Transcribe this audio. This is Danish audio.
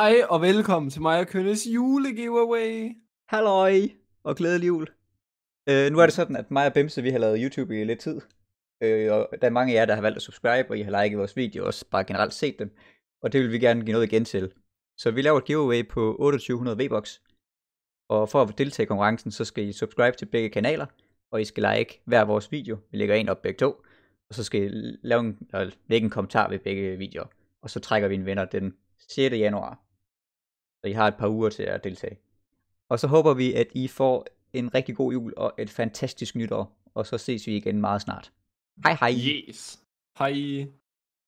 Hej og velkommen til mig og Kønnes jule-giveaway. Halløj og glædelig jul. Øh, nu er det mm. sådan, at mig og Bimse, vi har lavet YouTube i lidt tid. Øh, og der er mange af jer, der har valgt at subscribe, og I har liket vores videoer, og også bare generelt set dem. Og det vil vi gerne give noget igen til. Så vi laver et giveaway på 2800 V-Box. Og for at deltage i konkurrencen, så skal I subscribe til begge kanaler, og I skal like hver vores video. Vi lægger en op begge to. Og så skal I lave en, lægge en kommentar ved begge videoer. Og så trækker vi en vinder den 6. januar. I har et par uger til at deltage. Og så håber vi, at I får en rigtig god jul og et fantastisk nytår. Og så ses vi igen meget snart. Hej hej. Yes. Hej.